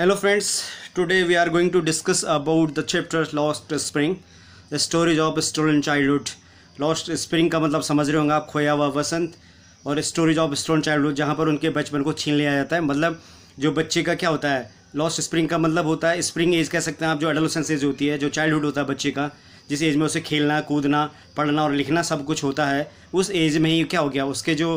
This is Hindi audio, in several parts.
friends today we are going to discuss about the chapter lost spring the stories of of stolen childhood lost spring का मतलब समझ रहे होंगे आप खोया हुआ वसंत और स्टोरीज ऑफ स्टोन चाइल्डहुड जहाँ पर उनके बचपन को छीन लिया जाता है मतलब जो बच्चे का क्या होता है लॉस्ट स्प्रिंग का मतलब होता है स्प्रिंग एज कह सकते हैं आप जो एडोलोसेंस एज होती है जो चाइल्डहुड होता है बच्चे का जिस एज में उसे खेलना कूदना पढ़ना और लिखना सब कुछ होता है उस एज में ही क्या हो गया उसके जो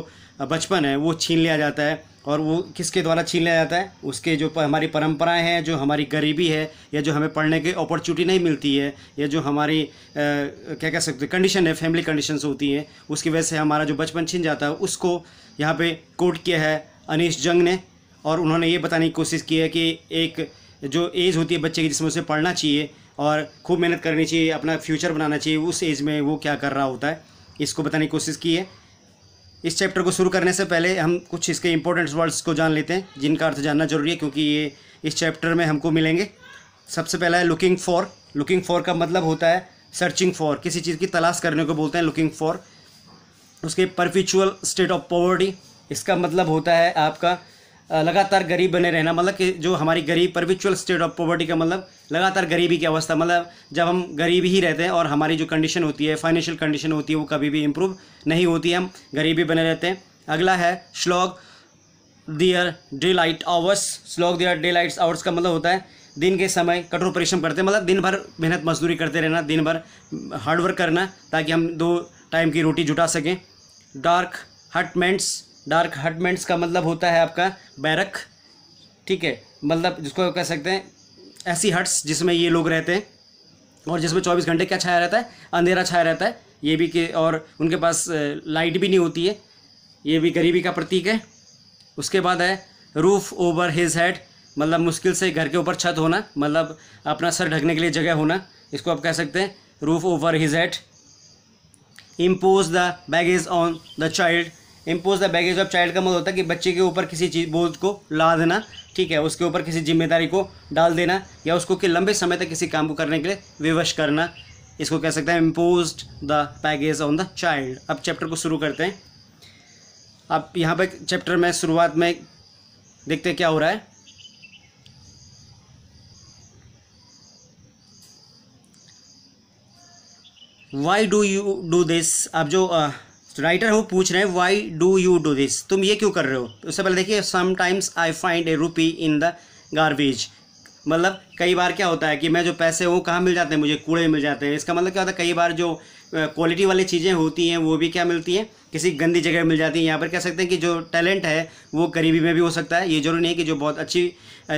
बचपन है वो छीन लिया जाता है और वो किसके द्वारा छीन लिया जाता है उसके जो हमारी परंपराएं हैं जो हमारी गरीबी है या जो हमें पढ़ने की अपॉर्चुनिटी नहीं मिलती है या जो हमारी आ, क्या कह सकते हैं कंडीशन है फैमिली कंडीशंस होती हैं उसकी वजह से हमारा जो बचपन छीन जाता है उसको यहाँ पे कोट किया है अनिश जंग ने और उन्होंने ये बताने की कोशिश की है कि एक जो एज होती है बच्चे की जिसमें उसे पढ़ना चाहिए और खूब मेहनत करनी चाहिए अपना फ्यूचर बनाना चाहिए उस एज में वो क्या कर रहा होता है इसको बताने की कोशिश की है इस चैप्टर को शुरू करने से पहले हम कुछ इसके इंपॉर्टेंट वर्ड्स को जान लेते हैं जिनका अर्थ जानना जरूरी है क्योंकि ये इस चैप्टर में हमको मिलेंगे सबसे पहला है लुकिंग फॉर लुकिंग फॉर का मतलब होता है सर्चिंग फॉर किसी चीज़ की तलाश करने को बोलते हैं लुकिंग फॉर उसके परफिचुअल स्टेट ऑफ पॉवर्टी इसका मतलब होता है आपका लगातार गरीब बने रहना मतलब कि जो हमारी गरीब परविचुअल स्टेट ऑफ पॉवर्टी का मतलब लगातार गरीबी की अवस्था मतलब जब हम गरीब ही रहते हैं और हमारी जो कंडीशन होती है फाइनेंशियल कंडीशन होती है वो कभी भी इम्प्रूव नहीं होती है हम गरीबी बने रहते हैं अगला है श्लोक दियर डे लाइट आवर्स श्लॉक दियर डे लाइट्स आवर्स का मतलब होता है दिन के समय कठोर परिश्रम करते हैं मतलब दिन भर मेहनत मजदूरी करते रहना दिन भर हार्डवर्क करना ताकि हम दो टाइम की रोटी जुटा सकें डार्क हटमेंट्स डार्क हटमेंट्स का मतलब होता है आपका बैरक ठीक है मतलब जिसको कह सकते हैं ऐसी हट्स जिसमें ये लोग रहते हैं और जिसमें चौबीस घंटे क्या छाया रहता है अंधेरा छाया रहता है ये भी के और उनके पास लाइट भी नहीं होती है ये भी गरीबी का प्रतीक है उसके बाद है रूफ ओवर हिज हेड मतलब मुश्किल से घर के ऊपर छत होना मतलब अपना सर ढकने के लिए जगह होना इसको आप कह सकते हैं roof over his head impose the baggage on the child impose the baggage of child का मतलब होता है कि बच्चे के ऊपर किसी चीज बोझ को ला देना ठीक है उसके ऊपर किसी जिम्मेदारी को डाल देना या उसको कि लंबे समय तक किसी काम को करने के लिए विवश करना इसको कह सकते हैं impose the baggage on the child अब चैप्टर को शुरू करते हैं अब यहाँ पर चैप्टर में शुरुआत में देखते हैं क्या हो रहा है why do you do this अब जो राइटर हु पूछ रहे हैं why do you do this तुम ये क्यों कर रहे हो तो उससे पहले देखिए समटाइम्स आई फाइंड ए रूपी इन द गारबेज मतलब कई बार क्या होता है कि मैं जो पैसे वो कहाँ मिल जाते हैं मुझे कूड़े मिल जाते हैं इसका मतलब क्या होता है कई बार जो क्वालिटी वाली चीज़ें होती हैं वो भी क्या मिलती हैं किसी गंदी जगह मिल जाती है यहाँ पर कह सकते हैं कि जो टैलेंट है वो गरीबी में भी हो सकता है ये जरूरी नहीं है कि जो बहुत अच्छी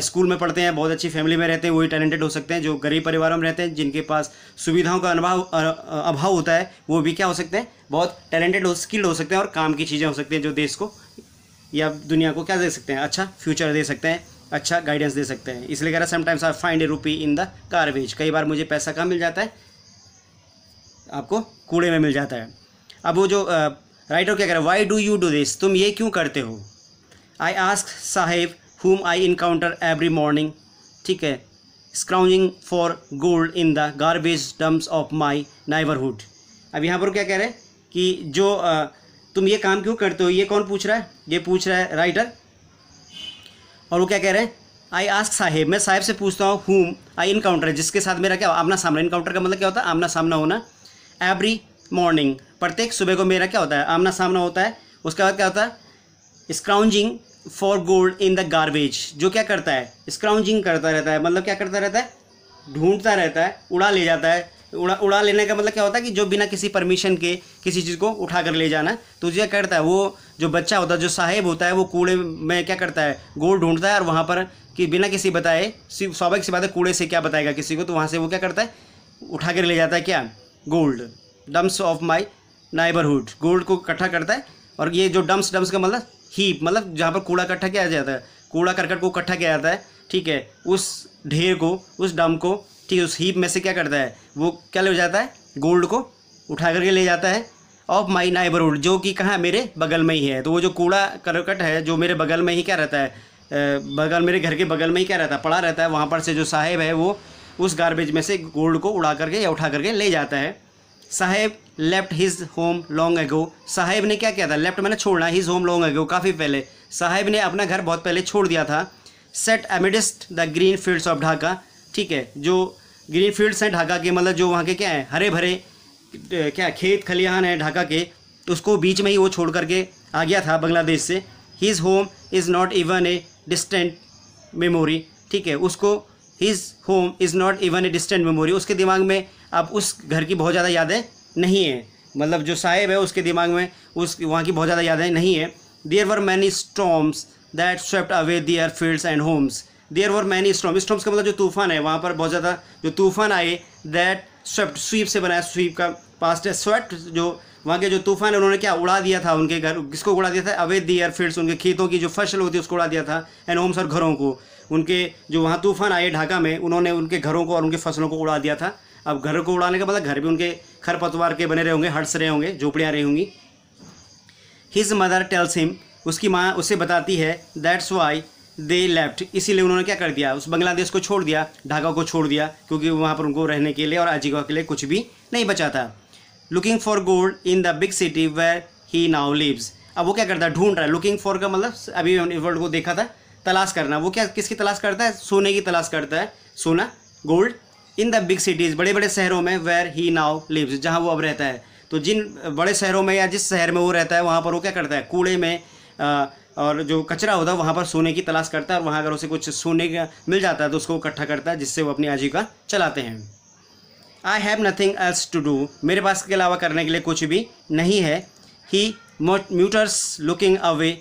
स्कूल में पढ़ते हैं बहुत अच्छी फैमिली में रहते हैं वही टैलेंटेड हो सकते हैं जो गरीब परिवारों में रहते हैं जिनके पास सुविधाओं का अनुभव अभाव होता है वो भी क्या हो सकते हैं बहुत टैलेंटेड हो स्किल्ड हो सकते हैं और काम की चीज़ें हो सकती हैं जो देश को या दुनिया को क्या दे सकते हैं अच्छा फ्यूचर दे सकते हैं अच्छा गाइडेंस दे सकते हैं इसलिए कह रहा समटाइम्स आई फाइंड ए रूपी इन द कारवेज कई बार मुझे पैसा कहाँ मिल जाता है आपको कूड़े में मिल जाता है अब वो जो राइटर क्या कह रहा है why do you do this तुम ये क्यों करते हो आई आस्क साहेब हुम आई इनकाउंटर एवरी मॉर्निंग ठीक है scrounging for gold in the garbage dumps of my neighbourhood अब यहाँ पर क्या कह रहे हैं कि जो आ, तुम ये काम क्यों करते हो ये कौन पूछ रहा है ये पूछ रहा है राइटर और वो क्या कह रहे हैं आई आस्क साहेब मैं साहेब से पूछता हूँ हुम आई इनकाउंटर जिसके साथ मेरा क्या आमना सामना इनकाउंटर का मतलब क्या होता है आमना सामना होना एवरी मॉर्निंग प्रत्येक सुबह को मेरा क्या होता है आमना सामना होता है उसके बाद क्या होता है scrounging for gold in the garbage जो क्या करता है स्क्राउंजिंग करता रहता है मतलब क्या करता रहता है ढूंढता रहता है उड़ा ले जाता है उड़ा उड़ा लेने का मतलब क्या होता है कि जो बिना किसी परमिशन के किसी चीज़ को उठा कर ले जाना तो यह करता है वो जो बच्चा होता है जो साहेब होता है वो कूड़े में क्या करता है गोल ढूंढता है और वहाँ पर कि बिना किसी बताए सिर्फ स्वाभाविक सी बात है कूड़े से क्या बताएगा किसी को तो वहाँ से वो क्या करता है उठा कर ले जाता है क्या gold dumps of my neighbourhood gold को इकट्ठा करता है और ये जो डम्स डम्स का मतलब हीप मतलब जहाँ पर कूड़ा इकट्ठा किया जाता है कूड़ा करकट को इकट्ठा किया जाता है ठीक है उस ढेर को उस डम को ठीक है उस हीप में से क्या करता है वो क्या ले जाता है गोल्ड को उठा करके ले जाता है ऑफ माई नाइबरहुड जो कि कहाँ मेरे बगल में ही है तो वो जो कूड़ा करकट है जो मेरे बगल में ही क्या रहता है बगल मेरे घर के बगल में ही क्या रहता है पड़ा रहता है वहाँ पर से जो साहेब है वो उस गार्बेज में से गोल्ड को उड़ा करके या उठा करके ले जाता है Saheb left his home long ago Saheb ने क्या किया था लेफ्ट मैंने छोड़ना हिज होम लॉन्ग एगो काफ़ी पहले साहेब ने अपना घर बहुत पहले छोड़ दिया था set amidst the green fields of Dhaka ठीक है जो ग्रीन फील्ड्स हैं ढाका के मतलब जो वहाँ के क्या हैं हरे भरे क्या खेत खलिहान है ढाका के उसको बीच में ही वो छोड़ करके आ गया था बांग्लादेश से his home is not even a distant memory ठीक है उसको his home is not even a distant memory उसके दिमाग में अब उस घर की बहुत ज़्यादा यादें नहीं हैं मतलब जो साहेब है उसके दिमाग में उस वहाँ की बहुत ज़्यादा यादें नहीं है there were many storms that swept away their fields and homes there were many storm storms का मतलब जो तूफान है वहाँ पर बहुत ज़्यादा जो तूफान आए दैट स्वेप्ट स्वीप से बनाया स्वीप का पास्ट है स्वेप्ट जो वहाँ के जो तूफान उन्होंने क्या उड़ा दिया था उनके घर किसको उड़ा दिया था अवैध एयरफील्ड्स उनके खेतों की जो फसल होती है उसको उड़ा दिया था एंड होम्स और घरों को उनके जो वहाँ तूफान आए ढाका में उन्होंने उनके घरों को और उनकी फसलों को उड़ा दिया था अब घर को उड़ाने का मतलब घर भी उनके खरपतवार के बने रहे होंगे हट्स रहे होंगे झोपड़ियाँ रही होंगी हिज मदर टेल्स हिम उसकी माँ उसे बताती है दैट्स वाई दे लेफ्ट इसीलिए उन्होंने क्या कर दिया उस बांग्लादेश को छोड़ दिया ढाका को छोड़ दिया क्योंकि वहाँ पर उनको रहने के लिए और आजीविका के लिए कुछ भी नहीं बचा था looking for gold in the big city where he now lives अब वो क्या करता है ढूंढ रहा है लुकिंग फॉर का मतलब अभी हमने वर्ड को देखा था तलाश करना वो क्या किसकी तलाश करता है सोने की तलाश करता है सोना gold in the big cities बड़े बड़े शहरों में वेर ही नाउ लिव्स जहाँ वो अब रहता है तो जिन बड़े शहरों में या जिस शहर में वो रहता है वहाँ पर वो क्या करता है कूड़े में आ, और जो कचरा होता है वहाँ पर सोने की तलाश करता है और वहाँ अगर उसे कुछ सोने का मिल जाता है तो उसको इकट्ठा करता है जिससे वो अपनी आजीविका चलाते हैं I have nothing else to do मेरे पास के अलावा करने के लिए कुछ भी नहीं है he mutters looking away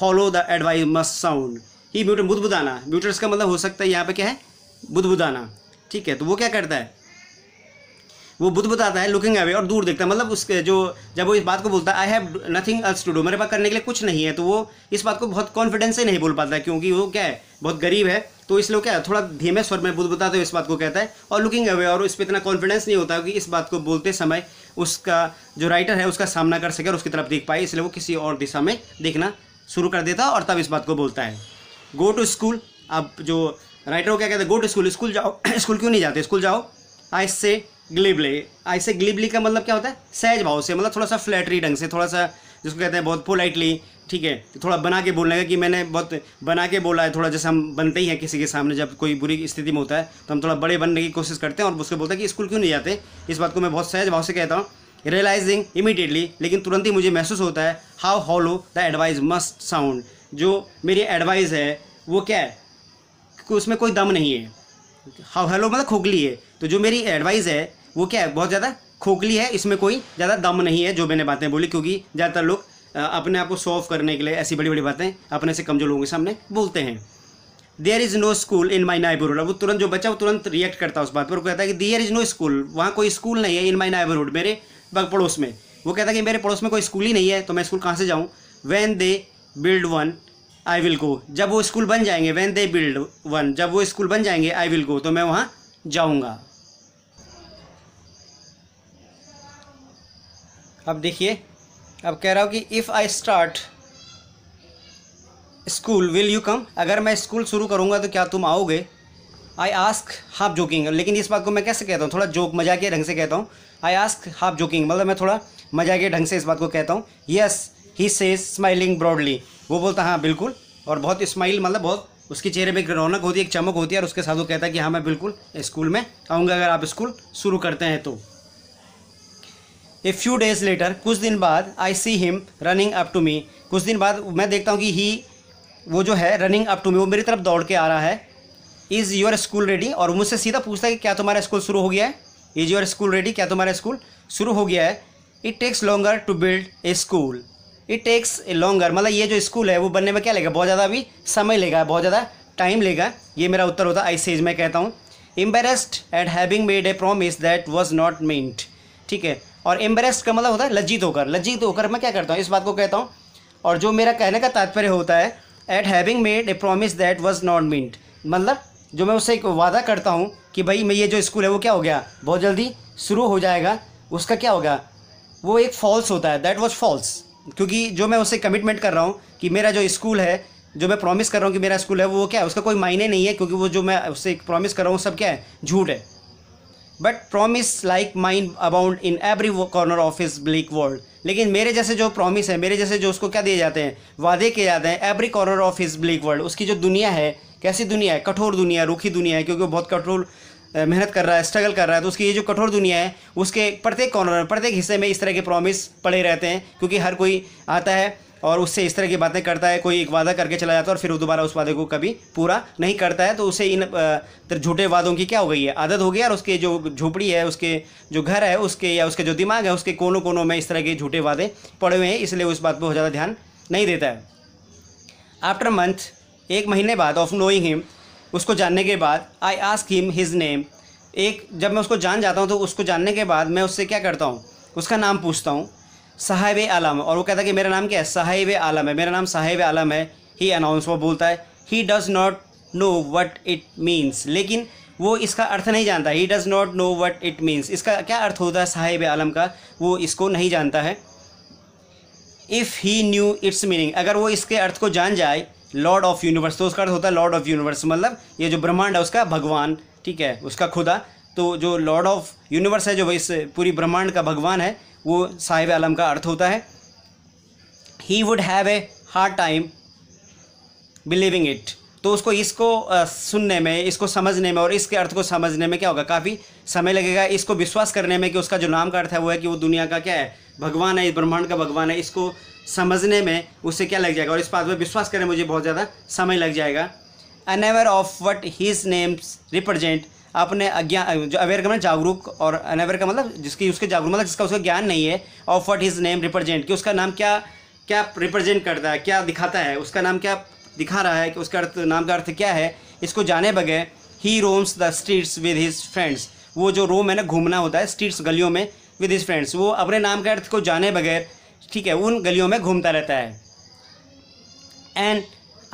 hollow the advice must sound he mutter बुदबुदाना म्यूटर्स का मतलब हो सकता है यहाँ पे क्या है बुदबुदाना ठीक है तो वो क्या करता है वो बुद्ध बताता है लुकिंग अवे और दूर देखता है मतलब उसके जो जब वो इस बात को बोलता है I have nothing else to do मेरे पास करने के लिए कुछ नहीं है तो वो इस बात को बहुत कॉन्फिडेंस से नहीं बोल पाता क्योंकि वो क्या है बहुत गरीब है तो इसलिए क्या है थोड़ा धीमे स्वर में बुद्ध बताते हुए इस बात को कहता है और लुकिंग अवे और इस पर इतना कॉन्फिडेंस नहीं होता कि इस बात को बोलते समय उसका जो राइटर है उसका सामना कर सके और उसकी तरफ देख पाए इसलिए वो किसी और दिशा में देखना शुरू कर देता है और तब इस बात को बोलता है गो टू स्कूल अब जो राइटर को क्या कहते हैं गो टू स्कूल स्कूल जाओ स्कूल क्यों नहीं जाते स्कूल जाओ आई से ग्लिबले ऐसे हाँ, ग्लिबली का मतलब क्या होता है सहज भाव से मतलब थोड़ा सा फ्लैटरी ढंग से थोड़ा सा जिसको कहते हैं बहुत पोलाइटली ठीक है थोड़ा बना के बोलने का कि मैंने बहुत बना के बोला है थोड़ा जैसे हम बनते ही हैं किसी के सामने जब कोई बुरी स्थिति में होता है तो हम थोड़ा बड़े बनने की कोशिश करते हैं और उसको बोलते हैं कि स्कूल क्यों नहीं जाते इस बात को मैं बहुत सहज भाव से कहता हूँ रियलाइजिंग इमीडिएटली लेकिन तुरंत ही मुझे महसूस होता है how hollow the advice must sound जो मेरी एडवाइस है वो क्या है उसमें कोई दम नहीं है हाउ हेलो मतलब खोखली है तो जो मेरी एडवाइस है वो क्या है बहुत ज़्यादा खोखली है इसमें कोई ज़्यादा दम नहीं है जो मैंने बातें बोली क्योंकि ज़्यादातर लोग अपने आप को सॉल्व करने के लिए ऐसी बड़ी बड़ी बातें अपने से कमज़ोर लोगों के सामने बोलते हैं there is no school in my neighbourhood वो तुरंत जो बच्चा वो तुरंत रिएक्ट करता है उस बात पर वो कहता है कि देयर इज़ नो स्कूल वहाँ कोई स्कूल नहीं है इन माई नाइबरहुड मेरे पड़ोस में वो कहता है कि मेरे पड़ोस में कोई स्कूल ही नहीं है तो मैं स्कूल कहाँ से जाऊँ when they build one I will go जब वो स्कूल बन जाएंगे वैन दे बिल्ड वन जब वो स्कूल बन जाएंगे आई विल गो तो मैं वहाँ जाऊँगा अब देखिए अब कह रहा हूँ कि if I start school will you come अगर मैं स्कूल शुरू करूँगा तो क्या तुम आओगे आई आस्क हाफ जोकिंग लेकिन इस बात को मैं कैसे कहता हूँ थोड़ा जोक मजाकिया ढंग से कहता हूँ आई आस्क हाफ जोकिंग मतलब मैं थोड़ा मजाकिया ढंग से इस बात को कहता हूँ yes he says smiling broadly वो बोलता हाँ बिल्कुल और बहुत स्माइल मतलब बहुत उसके चेहरे में एक रौनक होती है एक चमक होती है और उसके साथ वो कहता है कि हाँ मैं बिल्कुल स्कूल में आऊँगा अगर आप स्कूल शुरू करते हैं तो ए फ्यू डेज लेटर कुछ दिन बाद I see him running up to me कुछ दिन बाद मैं देखता हूँ कि ही वो जो है रनिंग अप टू मी वो मेरी तरफ दौड़ के आ रहा है इज़ योर स्कूल रेडी और मुझसे सीधा पूछता है कि क्या तुम्हारा स्कूल शुरू हो गया है इज़ योर स्कूल रेडी क्या तुम्हारा स्कूल शुरू हो गया है it takes longer to build a school it takes a longer मतलब ये जो स्कूल है वो बनने में क्या लेगा बहुत ज़्यादा अभी समय लेगा बहुत ज़्यादा टाइम लेगा ये मेरा उत्तर होता है आई मैं कहता हूँ embarrassed at having made a promise that was not meant ठीक है और एम्बरेस्ड का मतलब होता है लज्जित होकर लज्जित होकर मैं क्या करता हूँ इस बात को कहता हूँ और जो मेरा कहने का तात्पर्य होता है at having made a promise that was not meant मतलब जो मैं उससे एक वादा करता हूँ कि भाई मैं ये जो स्कूल है वो क्या हो गया बहुत जल्दी शुरू हो जाएगा उसका क्या होगा वो एक फॉल्स होता है दैट वॉज फॉल्स क्योंकि जो मैं उससे कमिटमेंट कर रहा हूँ कि मेरा जो स्कूल है जो मैं प्रॉमिस कर रहा हूँ कि मेरा स्कूल है वो क्या है उसका कोई मायने नहीं है क्योंकि वो जो मैं उससे प्रॉमिस कर रहा हूँ सब क्या है झूठ है but promise like mind abound in every corner of his bleak world लेकिन मेरे जैसे जो प्रॉमिस है मेरे जैसे जो उसको क्या दिए जाते हैं वादे किए जाते हैं every corner of his bleak world उसकी जो दुनिया है कैसी दुनिया है कठोर दुनिया रूखी दुनिया है क्योंकि वो बहुत कठोर मेहनत कर रहा है स्ट्रगल कर रहा है तो उसकी ये जो कठोर दुनिया है उसके प्रत्येक कॉर्नर में प्रत्येक हिस्से में इस तरह के प्रॉमिस पड़े रहते हैं क्योंकि हर कोई आता है और उससे इस तरह की बातें करता है कोई एक वादा करके चला जाता है और फिर वो दोबारा उस वादे को कभी पूरा नहीं करता है तो उसे इन झूठे वादों की क्या हो गई है आदत हो गई है और उसके जो झोपड़ी है उसके जो घर है उसके या उसके जो दिमाग है उसके कोनों कोनों में इस तरह के झूठे वादे पड़े हुए हैं इसलिए उस बात पर बहुत ज़्यादा ध्यान नहीं देता है आफ्टर मंथ एक महीने बाद ऑफ नोइंग हिम उसको जानने के बाद I ask him his name एक जब मैं उसको जान जाता हूँ तो उसको जानने के बाद मैं उससे क्या करता हूँ उसका नाम पूछता हूँ साहेब आलम और वो कहता है कि मेरा नाम क्या है साहिब आलम है मेरा नाम साहिब आलम है ही अनाउंस वो बोलता है he does not know what it means लेकिन वो इसका अर्थ नहीं जानता he does not know what it means इसका क्या अर्थ होता है साहेब आलम का वो इसको नहीं जानता है if he knew its meaning अगर वो इसके अर्थ को जान जाए लॉर्ड ऑफ यूनिवर्स तो उसका अर्थ होता है लॉर्ड ऑफ यूनिवर्स मतलब ये जो ब्रह्मांड है उसका भगवान ठीक है उसका खुदा तो जो लॉर्ड ऑफ यूनिवर्स है जो इस पूरी ब्रह्मांड का भगवान है वो साहिब आलम का अर्थ होता है he would have a hard time believing it तो उसको इसको सुनने में इसको समझने में और इसके अर्थ को समझने में क्या होगा काफ़ी समय लगेगा इसको विश्वास करने में कि उसका जो नाम का अर्थ है वो है कि वो दुनिया का क्या है भगवान है इस ब्रह्मांड का भगवान है इसको समझने में उसे क्या लग जाएगा और इस बात पर विश्वास करने में मुझे बहुत ज़्यादा समय लग जाएगा unaware of what his names represent अपने अज्ञान जो अवेयर का मतलब जागरूक और अनअवेयर का मतलब जिसकी उसके जागरूक मतलब जिसका उसका ज्ञान नहीं है of what his name represent कि उसका नाम क्या क्या रिप्रेजेंट करता है क्या दिखाता है उसका नाम क्या दिखा रहा है कि उसका अर्थ नाम का अर्थ क्या है इसको जाने बगैर he roams the streets with his friends वो जो रोम है ना घूमना होता है स्ट्रीट्स गलियों में विद हिज फ्रेंड्स वो अपने नाम के अर्थ को जाने बगैर ठीक है उन गलियों में घूमता रहता है and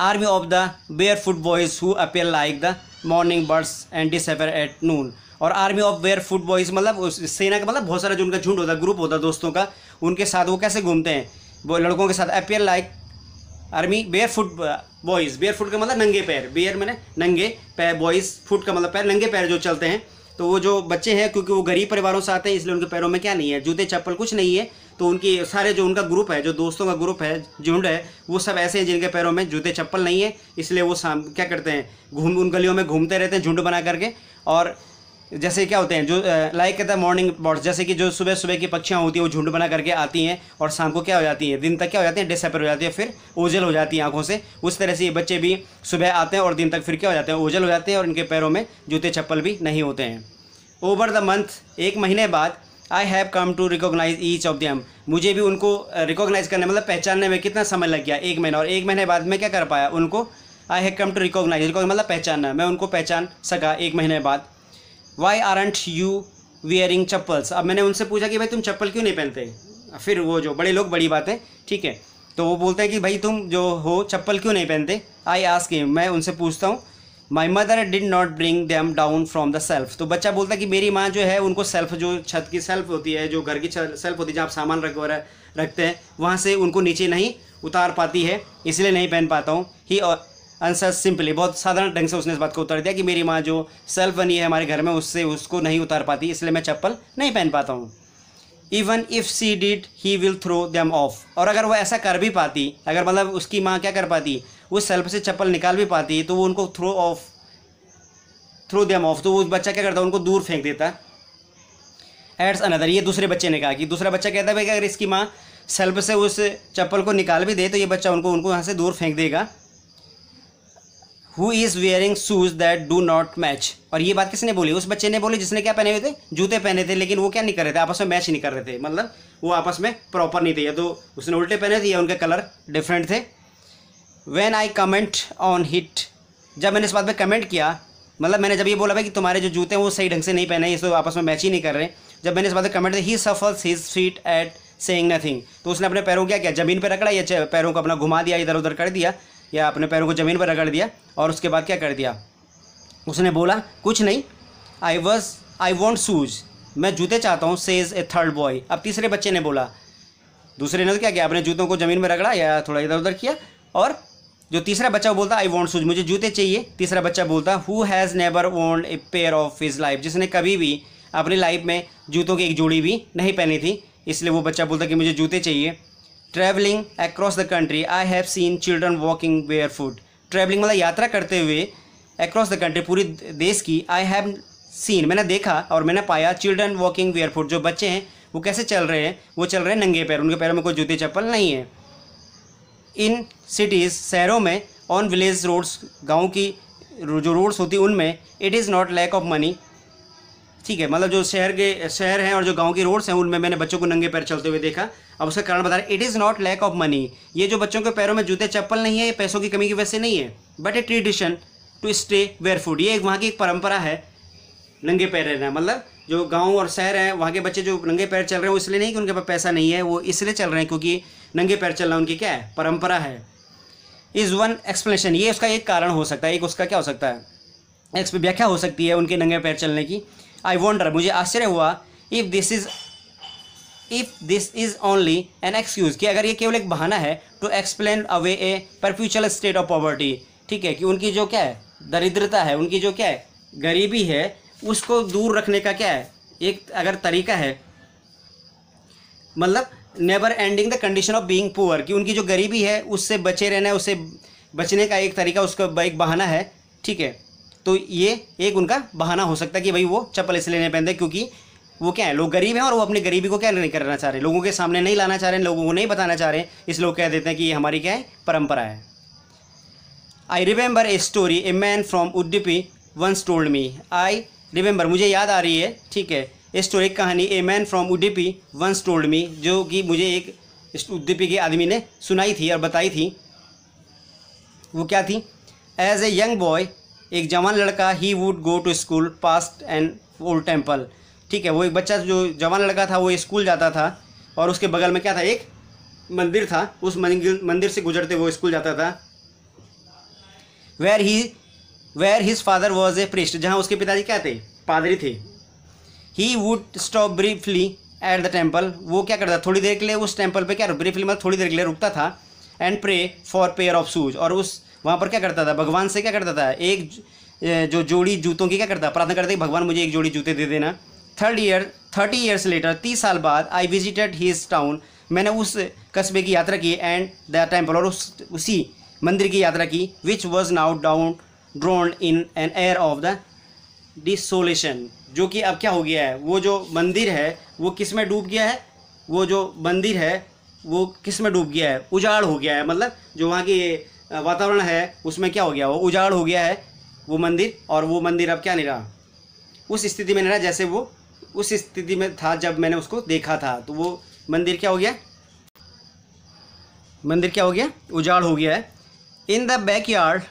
army of the barefoot boys who appear like the morning birds and disappear at noon और army of barefoot boys मतलब सेना का मतलब बहुत सारा जो उनका झुंड होता है ग्रुप होता है दोस्तों का उनके साथ वो कैसे घूमते हैं वो लड़कों के साथ appear like army barefoot boys barefoot का मतलब नंगे पैर बेयर मैंने नंगे पैर बॉयज़ फुट का मतलब पैर नंगे पैर जो चलते हैं तो वो जो बच्चे हैं क्योंकि वो गरीब परिवारों से आते हैं इसलिए उनके पैरों में क्या नहीं है जूते चप्पल कुछ नहीं है तो उनकी सारे जो उनका ग्रुप है जो दोस्तों का ग्रुप है झुंड है वो सब ऐसे हैं जिनके पैरों में जूते चप्पल नहीं है इसलिए वो शाम क्या करते हैं घूम उन गलियों में घूमते रहते हैं झुंड बना करके और जैसे क्या होते हैं जो लाइक कहता है मॉर्निंग बर्ड्स जैसे कि जो सुबह सुबह की पक्षियाँ होती हैं वो झुंड बना करके आती हैं और शाम को क्या हो जाती हैं दिन तक क्या हो जाती हैं डिसअपेयर हो जाती है फिर ओझल हो जाती हैं आंखों से उस तरह से ये बच्चे भी सुबह आते हैं और दिन तक फिर क्या हो जाते हैं ओझल हो जाते हैं और इनके पैरों में जूते चप्पल भी नहीं होते हैं ओवर द मंथ एक महीने बाद I have come to recognise each of them मुझे भी उनको रिकोगनाइज करने मतलब पहचानने में कितना समय लग गया एक महीना और एक महीने बाद में क्या कर पाया उनको I have come to recognise रिकोग मतलब पहचानना मैं उनको पहचान सका एक महीने बाद why aren't you wearing chappals अब मैंने उनसे पूछा कि भाई तुम चप्पल क्यों नहीं पहनते फिर वो जो बड़े लोग बड़ी बातें ठीक है तो वो बोलते हैं कि भाई तुम जो हो चप्पल क्यों नहीं पहनते आई आस्क मैं उनसे पूछता हूँ my mother did not bring them down from the shelf तो बच्चा बोलता है कि मेरी माँ जो है उनको सेल्फ जो छत की सेल्फ होती है जो घर की सेल्फ होती है जहाँ आप सामान रख रखते हैं वहाँ से उनको नीचे नहीं उतार पाती है इसलिए नहीं पहन पाता हूँ ही आंसर सिंपली बहुत साधारण ढंग से उसने इस बात को उतार दिया कि मेरी माँ जो सेल्फ बनी है हमारे घर में उससे उसको नहीं उतार पाती इसलिए मैं चप्पल नहीं पहन पाता हूँ even if she did he will throw them off और अगर वह ऐसा कर भी पाती अगर मतलब उसकी माँ क्या कर पाती वो सेल्फ से चप्पल निकाल भी पाती है तो वो उनको throw off throw them off तो वो बच्चा क्या करता है उनको दूर फेंक देता है एड्स अनदर ये दूसरे बच्चे ने कहा कि दूसरा बच्चा कहता है भाई कि अगर इसकी माँ सेल्फ से उस चप्पल को निकाल भी दे तो ये बच्चा उनको उनको यहाँ से दूर फेंक देगा who is wearing shoes that do not match और ये बात किसने बोली उस बच्चे ने बोली जिसने क्या पहने हुए थे जूते पहने थे लेकिन वो क्या नहीं कर रहे थे आपस में मैच नहीं कर रहे थे मतलब वो आपस में प्रॉपर नहीं थे या तो उसने उल्टे पहने थे या उनके कलर डिफरेंट थे when I comment on it जब मैंने इस बात पे कमेंट किया मतलब मैंने जब ये बोला भाई कि तुम्हारे जो जूते हैं वो सही ढंग से नहीं पहने ये तो आपस में मैच ही नहीं कर रहे जब मैंने इस बात पर कमेंट दिया he shuffles his feet and सेंग नथिंग तो उसने अपने पैरों को क्या किया ज़मीन पर रगड़ा या पैरों को अपना घुमा दिया इधर उधर कर दिया या अपने पैरों को ज़मीन पर रगड़ दिया और उसके बाद क्या कर दिया उसने बोला कुछ नहीं आई वॉज आई वॉन्ट सूज मैं जूते चाहता हूँ सेज ए थर्ड बॉय अब तीसरे बच्चे ने बोला दूसरे ने तो क्या किया अपने जूतों को ज़मीन में रगड़ा या थोड़ा इधर उधर किया और जो तीसरा बच्चा वो बोलता आई वॉन्ट शूज मुझे जूते चाहिए तीसरा बच्चा बोलता who has never owned a pair of his life जिसने कभी भी अपनी लाइफ में जूतों की एक जोड़ी भी नहीं पहनी थी इसलिए वो बच्चा बोलता कि मुझे जूते चाहिए travelling across the country I have seen children walking barefoot travelling मतलब यात्रा करते हुए अक्रॉस द कंट्री पूरी देश की आई हैव सीन मैंने देखा और मैंने पाया चिल्ड्रन वॉकिंग वेयर फूड जो बच्चे हैं वो कैसे चल रहे हैं वो चल रहे हैं नंगे पैर उनके पैरों में कोई जूते चप्पल नहीं है इन सिटीज़ शहरों में ऑन विलेज रोड्स गाँव की जो रोड्स होती उनमें it is not lack of money ठीक है मतलब जो शहर के शहर हैं और जो गांव की रोड्स हैं उनमें मैंने बच्चों को नंगे पैर चलते हुए देखा अब उसका कारण बता रहे it is not lack of money ये जो बच्चों के पैरों में जूते चप्पल नहीं है ये पैसों की कमी की वजह से नहीं है but a tradition to stay barefoot ये एक वहाँ की एक परंपरा है नंगे पैर रहना मतलब जो गाँव और शहर हैं वहाँ के बच्चे जो नंगे पैर चल रहे हैं वो इसलिए नहीं कि उनके पास पैसा नहीं है वो इसलिए चल रहे हैं क्योंकि नंगे पैर चलना उनकी क्या है परंपरा है इज़ वन एक्सप्लेनेशन ये उसका एक कारण हो सकता है एक उसका क्या हो सकता है व्याख्या हो सकती है उनके नंगे पैर चलने की आई वॉन्डर मुझे आश्चर्य हुआ if this is if this is only an excuse कि अगर ये केवल एक बहाना है to explain away a perpetual state of poverty ठीक है कि उनकी जो क्या है दरिद्रता है उनकी जो क्या है गरीबी है उसको दूर रखने का क्या है एक अगर तरीका है मतलब never ending the condition of being poor कि उनकी जो गरीबी है उससे बचे रहना है उससे बचने का एक तरीका उसका एक बहाना है ठीक है तो ये एक उनका बहाना हो सकता है कि भाई वो चप्पल इसलिए नहीं पहनते क्योंकि वो क्या है लोग गरीब हैं और वो अपनी गरीबी को क्या नहीं करना चाह रहे लोगों के सामने नहीं लाना चाह रहे लोगों को नहीं बताना चाह रहे इसलिए लोग कह देते हैं कि ये हमारी क्या है परंपरा है I remember a story a man from Udupi once told me I remember मुझे याद आ रही है ठीक है स्टोरी कहानी a man from Udupi once told me जो कि मुझे एक उडीपी के आदमी ने सुनाई थी और बताई थी वो क्या थी एज ए यंग बॉय एक जवान लड़का he would go to school past and old temple ठीक है वो एक बच्चा जो जवान लड़का था वो स्कूल जाता था और उसके बगल में क्या था एक मंदिर था उस मंदिर मंदिर से गुजरते वो स्कूल जाता था where he where his father was a priest जहाँ उसके पिताजी क्या थे पादरी थे he would stop briefly at the temple वो क्या करता थोड़ी देर के लिए उस टेम्पल पे क्या ब्रीफली मतलब थोड़ी देर के लिए रुकता था and pray for pair of shoes और उस वहाँ पर क्या करता था भगवान से क्या करता था एक जो जोड़ी जूतों की क्या करता प्रार्थना करते भगवान मुझे एक जोड़ी जूते दे देना third year thirty years later तीस साल बाद आई विजिटेड हिज टाउन मैंने उस कस्बे की यात्रा की एंड द टेम्पल और उस उसी मंदिर की यात्रा की which was now down drowned in an air of the desolation जो कि अब क्या हो गया है वो जो मंदिर है वो किस में डूब गया है वो जो मंदिर है वो किस में डूब गया है उजाड़ हो गया है मतलब जो वहाँ की वातावरण है उसमें क्या हो गया वो उजाड़ हो गया है वो मंदिर और वो मंदिर अब क्या नहीं रहा उस स्थिति में नहीं रहा जैसे वो उस स्थिति में था जब मैंने उसको देखा था तो वो मंदिर क्या हो गया मंदिर क्या हो गया उजाड़ हो गया है इन द बैक यार्ड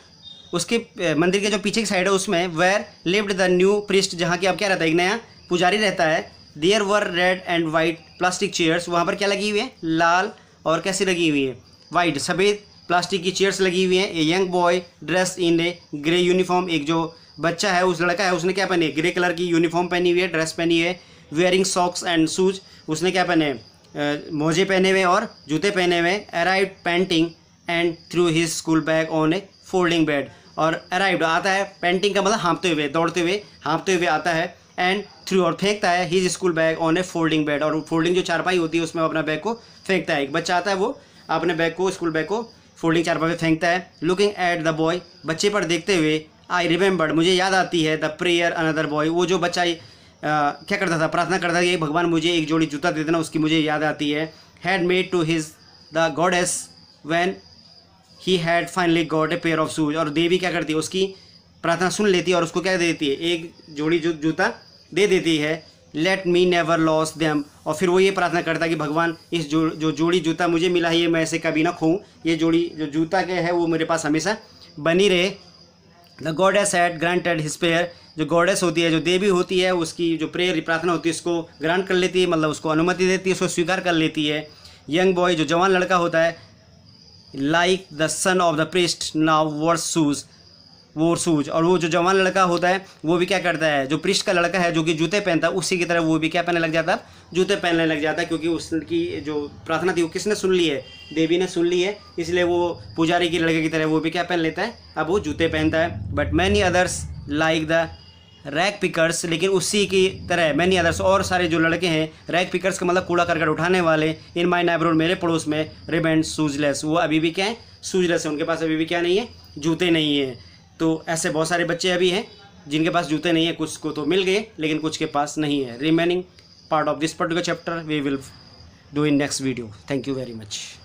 उसके मंदिर के जो पीछे की साइड है उसमें where lived the new priest जहाँ की अब क्या रहता है एक नया पुजारी रहता है there were red and white plastic chairs वहाँ पर क्या लगी हुई है लाल और कैसी लगी हुई है वाइट सफ़ेद प्लास्टिक की चेयर्स लगी हुई हैं a young boy dress in a grey uniform एक जो बच्चा है उस लड़का है उसने क्या पहने ग्रे कलर की यूनिफॉर्म पहनी हुई है ड्रेस पहनी है वेयरिंग सॉक्स एंड शूज उसने क्या पहने मोजे पहने हुए और जूते पहने हुए arrive panting and threw his school bag on a folding bed और अराइव्ड आता है पेंटिंग का मतलब हाँपते हुए दौड़ते हुए हाँपते हुए आता है एंड थ्रू और फेंकता है his school bag on a folding bed और फोल्डिंग जो चारपाई होती है उसमें अपना बैग को फेंकता है एक बच्चा आता है वो अपने बैग को स्कूल बैग को फोल्डिंग चारपाई पर फेंकता है लुकिंग एट द बॉय बच्चे पर देखते हुए आई रिमेंबर्ड मुझे याद आती है द प्रेयर अनदर बॉय वो जो बच्चा आ, क्या करता था प्रार्थना करता था कि भगवान मुझे एक जोड़ी जूता दे देना उसकी मुझे याद आती है had made to his the goddess when he had finally got a pair of shoes और देवी क्या करती है उसकी प्रार्थना सुन लेती है और उसको क्या दे देती है एक जोड़ी जू जूता दे देती है let me never lose them और फिर वो ये प्रार्थना करता है कि भगवान इस जो जो जोड़ी जूता मुझे मिला है ये मैं ऐसे कभी ना खोऊँ ये जोड़ी जो जूता के है वो मेरे पास हमेशा बनी रहे the goddess had granted his prayer जो गॉडेस होती है जो देवी होती है उसकी जो प्रेयर प्रार्थना होती है उसको ग्रांट कर लेती है मतलब उसको अनुमति देती है उसको स्वीकार कर लेती है यंग बॉय जो जवान लड़का होता है like the son of the priest now wears shoes वो शूज और वो जो जवान लड़का होता है वो भी क्या करता है जो पृष्ठ का लड़का है जो कि जूते पहनता है उसी की तरह वो भी क्या पहनने लग जाता है जूते पहनने लग जाता है क्योंकि उसकी जो प्रार्थना थी वो किसने सुन ली है देवी ने सुन ली है इसलिए वो पुजारी की लड़के की तरह वो भी क्या पहन लेता है अब वो जूते पहनता है but many others like the rag pickers लेकिन उसी की तरह मैनी अदर्स और सारे जो लड़के हैं रैक पिकर्स का मतलब कूड़ा करकट उठाने वाले इन माई नाइब्रोड मेरे पड़ोस में रिबेंड सूजलेस वो अभी भी क्या है सूजलेस है उनके पास अभी भी क्या नहीं है जूते नहीं हैं तो ऐसे बहुत सारे बच्चे अभी हैं जिनके पास जूते नहीं हैं कुछ को तो मिल गए लेकिन कुछ के पास नहीं है remaining part of this particular chapter we will do in next video thank you very much